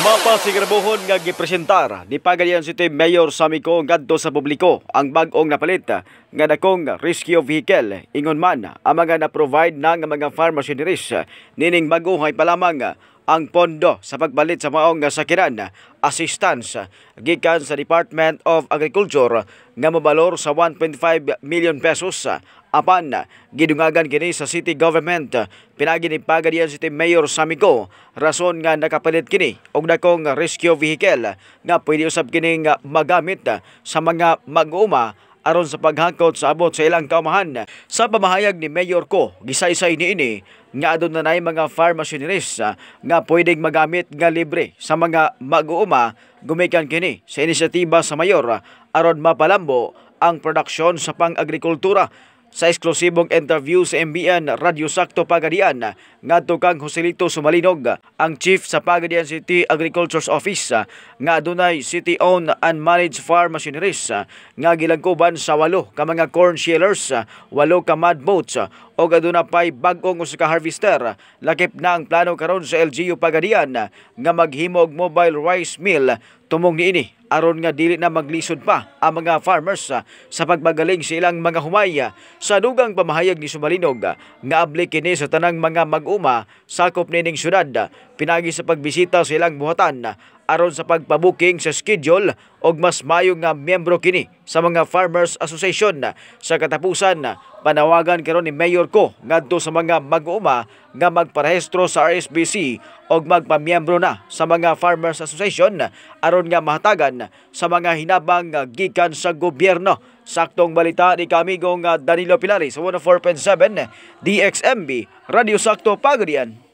Mapasigrabuhon nga gipresentar ni Pagayan City Mayor Samiko ngadto sa publiko ang bag-ong napalit nga dakong rescue vehicle ingon man ang mga na-provide ng mga pharmacy nining bago pa lamang ang pondo sa pagbalit sa maong sakiran, assistance gikan sa Department of Agriculture nga mabalor sa 1.5 million pesos apan gidungagan kini sa city government pinagi ni Pagadian City Mayor Samico rason nga nakapalit kini og dakong rescue vehicle nga pwede usab kini magamit sa mga mag-uuma aron sa paghangkot sa abot sa ilang kaumahan sa pamahayag ni Mayor Ko gisaysay niini nga adun na nay mga pharmacists ah, nga pwedeng magamit nga libre sa mga mag-uuma gumikan kini sa inisyatiba sa mayor ah, aron mapalambo ang produksyon sa pang-agrikultura sa eksklusibong interview sa MBN Radio Sakto Pagadian, ngadto kang Joselito Sumalinog, ang chief sa Pagadian City Agriculture's Office, nga adunay city-owned and managed farm machineries, nga gilangkuban sa walo ka mga corn shellers, walo ka mud boats, o aduna pay bag-ong harvester lakip na ang plano karon sa LGU Pagadian nga maghimog mobile rice mill tumong niini aron nga dili na maglisod pa ang mga farmers sa pagmagaling sa ilang mga humay sa dugang pamahayag ni Sumalinog nga abli kini sa tanang mga mag-uma sakop nining syudad pinagi sa pagbisita sa ilang buhatan aron sa pagpabuking sa schedule og mas mayo nga ah, miyembro kini sa mga Farmers Association sa katapusan panawagan karon ni Mayor ko ngadto sa mga mag-uuma nga magparehistro sa RSBC og magpamiyembro na sa mga Farmers Association aron nga mahatagan sa mga hinabang ah, gikan sa gobyerno saktong balita ni kamigong ah, Danilo Pilari sa 104.7 DXMB Radio Sakto Pagrian